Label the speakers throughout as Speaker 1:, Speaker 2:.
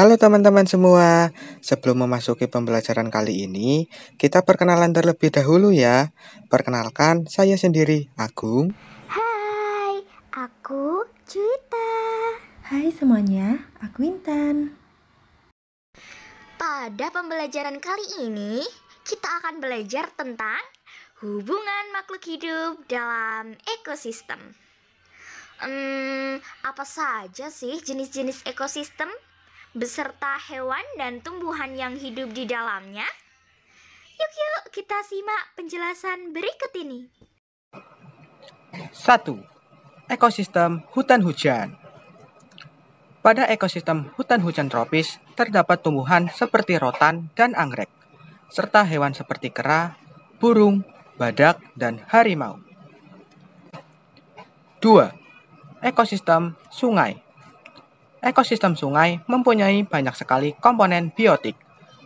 Speaker 1: Halo teman-teman semua, sebelum memasuki pembelajaran kali ini, kita perkenalan terlebih dahulu ya. Perkenalkan, saya sendiri, Agung.
Speaker 2: Hai, aku Cita. Hai semuanya, aku Intan. Pada pembelajaran
Speaker 3: kali ini, kita akan belajar tentang hubungan makhluk hidup dalam ekosistem. Hmm, apa saja sih jenis-jenis ekosistem? beserta hewan dan tumbuhan yang hidup di dalamnya? Yuk yuk kita simak penjelasan berikut ini.
Speaker 1: 1. Ekosistem hutan hujan Pada ekosistem hutan hujan tropis, terdapat tumbuhan seperti rotan dan anggrek, serta hewan seperti kera, burung, badak, dan harimau. 2. Ekosistem sungai ekosistem sungai mempunyai banyak sekali komponen biotik,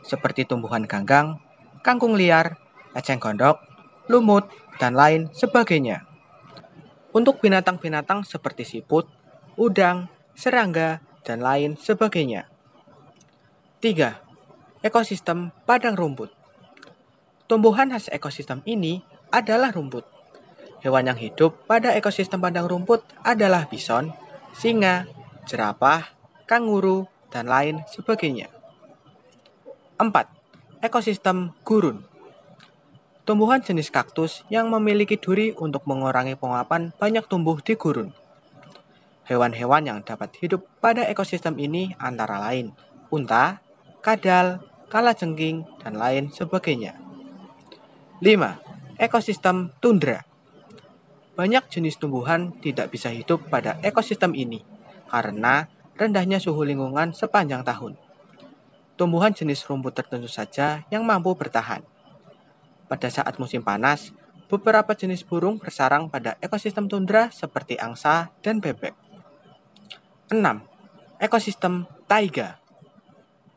Speaker 1: seperti tumbuhan ganggang, kangkung liar, eceng gondok, lumut, dan lain sebagainya. Untuk binatang-binatang seperti siput, udang, serangga, dan lain sebagainya. 3. Ekosistem padang rumput. Tumbuhan khas ekosistem ini adalah rumput. Hewan yang hidup pada ekosistem padang rumput adalah bison, singa, jerapah, kanguru, dan lain sebagainya. 4. Ekosistem gurun Tumbuhan jenis kaktus yang memiliki duri untuk mengurangi penguapan banyak tumbuh di gurun. Hewan-hewan yang dapat hidup pada ekosistem ini antara lain unta, kadal, kalajengking, dan lain sebagainya. 5. Ekosistem tundra Banyak jenis tumbuhan tidak bisa hidup pada ekosistem ini karena rendahnya suhu lingkungan sepanjang tahun. Tumbuhan jenis rumput tertentu saja yang mampu bertahan. Pada saat musim panas, beberapa jenis burung bersarang pada ekosistem tundra seperti angsa dan bebek. 6. Ekosistem taiga.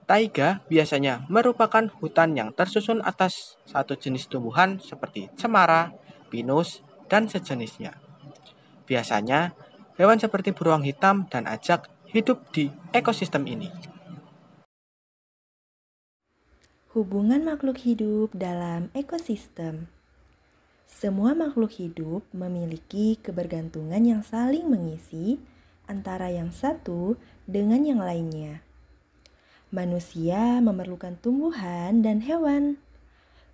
Speaker 1: Taiga biasanya merupakan hutan yang tersusun atas satu jenis tumbuhan seperti cemara, pinus, dan sejenisnya. Biasanya, hewan seperti beruang hitam dan ajak hidup di ekosistem ini.
Speaker 2: Hubungan makhluk hidup dalam ekosistem. Semua makhluk hidup memiliki kebergantungan yang saling mengisi antara yang satu dengan yang lainnya. Manusia memerlukan tumbuhan dan hewan.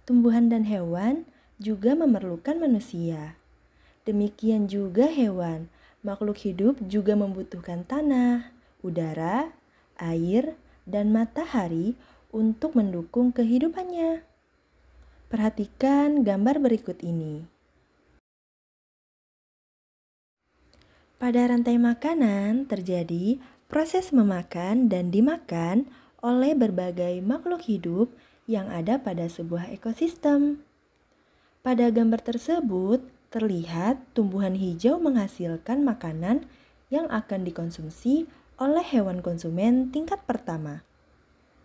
Speaker 2: Tumbuhan dan hewan juga memerlukan manusia. Demikian juga hewan makhluk hidup juga membutuhkan tanah, udara, air, dan matahari untuk mendukung kehidupannya. Perhatikan gambar berikut ini. Pada rantai makanan terjadi proses memakan dan dimakan oleh berbagai makhluk hidup yang ada pada sebuah ekosistem. Pada gambar tersebut, Terlihat tumbuhan hijau menghasilkan makanan yang akan dikonsumsi oleh hewan konsumen tingkat pertama.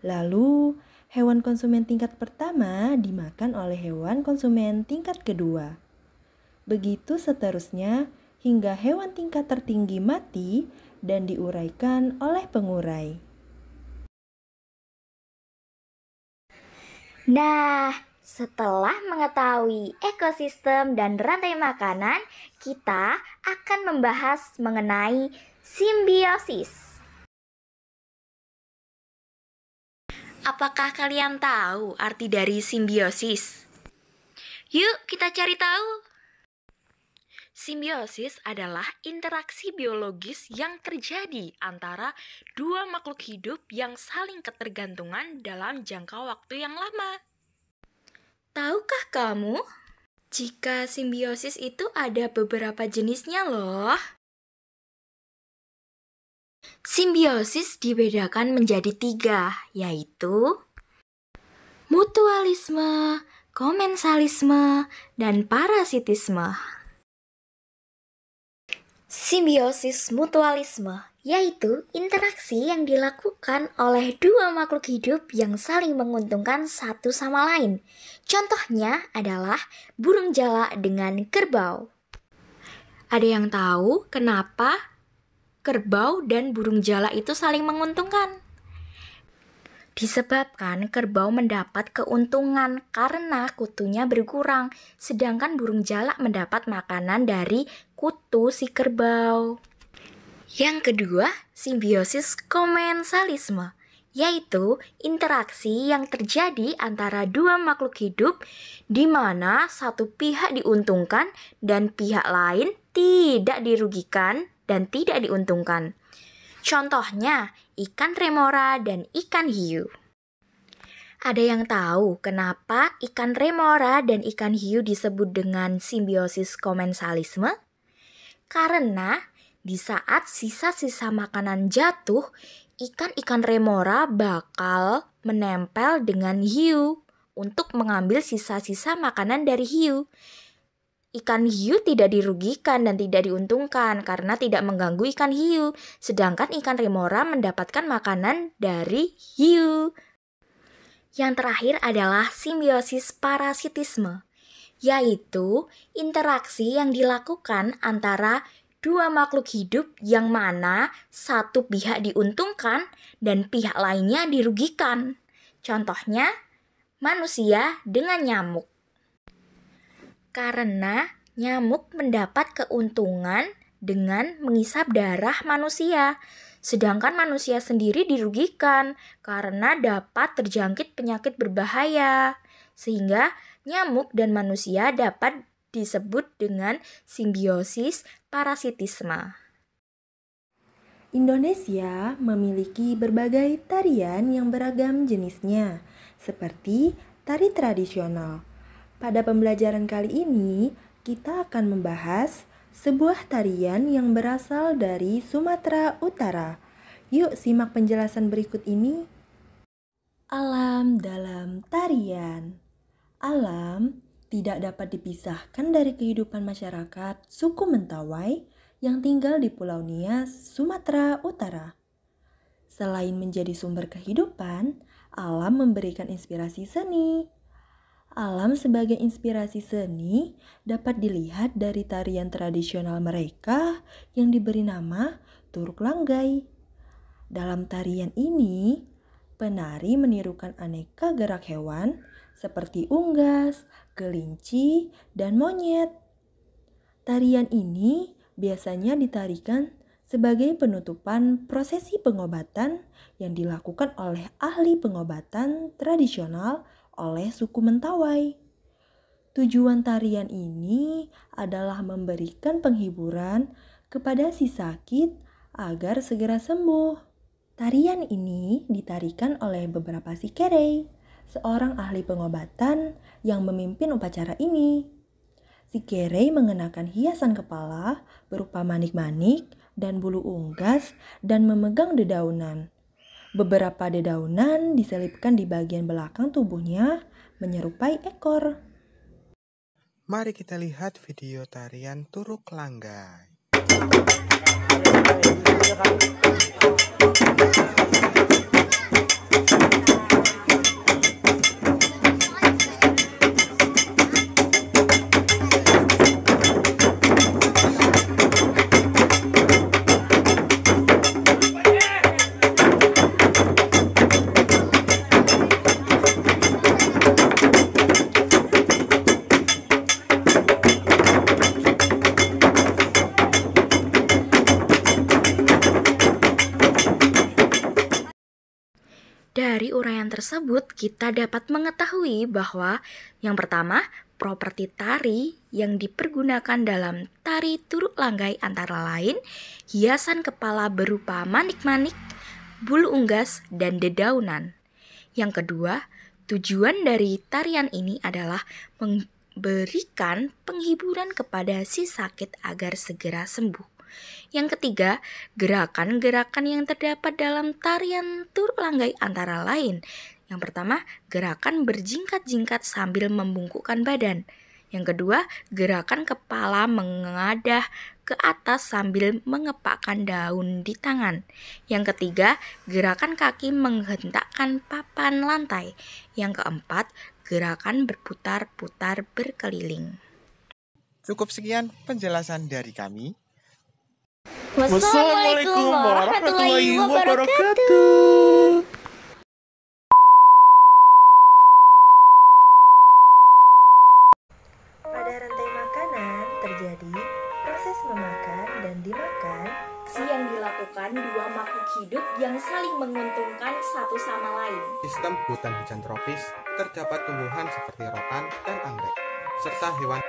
Speaker 2: Lalu, hewan konsumen tingkat pertama dimakan oleh hewan konsumen tingkat kedua. Begitu seterusnya hingga hewan tingkat tertinggi mati dan diuraikan oleh pengurai.
Speaker 3: Nah, setelah mengetahui ekosistem dan rantai makanan, kita akan membahas mengenai simbiosis. Apakah kalian tahu arti dari simbiosis? Yuk, kita cari tahu. Simbiosis adalah interaksi biologis yang terjadi antara dua makhluk hidup yang saling ketergantungan dalam jangka waktu yang lama. Tahukah kamu? Jika simbiosis itu ada beberapa jenisnya loh. Simbiosis dibedakan menjadi tiga, yaitu mutualisme, komensalisme, dan parasitisme. Simbiosis mutualisme yaitu interaksi yang dilakukan oleh dua makhluk hidup yang saling menguntungkan satu sama lain. Contohnya adalah burung jala dengan kerbau. Ada yang tahu kenapa kerbau dan burung jala itu saling menguntungkan? Disebabkan kerbau mendapat keuntungan karena kutunya berkurang, sedangkan burung jalak mendapat makanan dari kutu si kerbau. Yang kedua, simbiosis komensalisme, yaitu interaksi yang terjadi antara dua makhluk hidup di mana satu pihak diuntungkan dan pihak lain tidak dirugikan dan tidak diuntungkan. Contohnya, ikan remora dan ikan hiu. Ada yang tahu kenapa ikan remora dan ikan hiu disebut dengan simbiosis komensalisme? Karena di saat sisa-sisa makanan jatuh, ikan-ikan remora bakal menempel dengan hiu untuk mengambil sisa-sisa makanan dari hiu. Ikan hiu tidak dirugikan dan tidak diuntungkan karena tidak mengganggu ikan hiu, sedangkan ikan remora mendapatkan makanan dari hiu. Yang terakhir adalah simbiosis parasitisme, yaitu interaksi yang dilakukan antara dua makhluk hidup yang mana satu pihak diuntungkan dan pihak lainnya dirugikan. Contohnya, manusia dengan nyamuk karena nyamuk mendapat keuntungan dengan mengisap darah manusia, sedangkan manusia sendiri dirugikan karena dapat terjangkit penyakit berbahaya. Sehingga nyamuk dan manusia dapat disebut dengan
Speaker 2: simbiosis
Speaker 3: parasitisme.
Speaker 2: Indonesia memiliki berbagai tarian yang beragam jenisnya, seperti tari tradisional, pada pembelajaran kali ini, kita akan membahas sebuah tarian yang berasal dari Sumatera Utara. Yuk simak penjelasan berikut ini. Alam dalam tarian. Alam tidak dapat dipisahkan dari kehidupan masyarakat suku Mentawai yang tinggal di Pulau Nias, Sumatera Utara. Selain menjadi sumber kehidupan, alam memberikan inspirasi seni, alam sebagai inspirasi seni dapat dilihat dari tarian tradisional mereka yang diberi nama Turuk Langgai. Dalam tarian ini, penari menirukan aneka gerak hewan seperti unggas, kelinci, dan monyet. Tarian ini biasanya ditarikan sebagai penutupan prosesi pengobatan yang dilakukan oleh ahli pengobatan tradisional oleh suku Mentawai. Tujuan tarian ini adalah memberikan penghiburan kepada si sakit agar segera sembuh. Tarian ini ditarikan oleh beberapa si kerei, seorang ahli pengobatan yang memimpin upacara ini. Si kerei mengenakan hiasan kepala berupa manik-manik dan bulu unggas dan memegang dedaunan. Beberapa dedaunan diselipkan di bagian belakang tubuhnya menyerupai ekor.
Speaker 1: Mari kita lihat video tarian Turuk Langgai.
Speaker 3: tersebut kita dapat mengetahui bahwa yang pertama, properti tari yang dipergunakan dalam tari turuk langgai antara lain hiasan kepala berupa manik-manik, bulu unggas, dan dedaunan. Yang kedua, tujuan dari tarian ini adalah memberikan penghiburan kepada si sakit agar segera sembuh. Yang ketiga, gerakan-gerakan yang terdapat dalam tarian tur langgai antara lain. Yang pertama, gerakan berjingkat-jingkat sambil membungkukkan badan. Yang kedua, gerakan kepala mengadah ke atas sambil mengepakkan daun di tangan. Yang ketiga, gerakan kaki menghentakkan papan lantai. Yang keempat, gerakan berputar-putar berkeliling. Cukup sekian penjelasan dari kami.
Speaker 2: Wassalamualaikum warahmatullahi wabarakatuh. Pada rantai makanan terjadi proses memakan dan dimakan
Speaker 3: yang dilakukan dua makhluk hidup yang saling menguntungkan satu sama lain.
Speaker 1: Sistem hutan hujan tropis terdapat tumbuhan seperti rotan dan anggrek serta hewan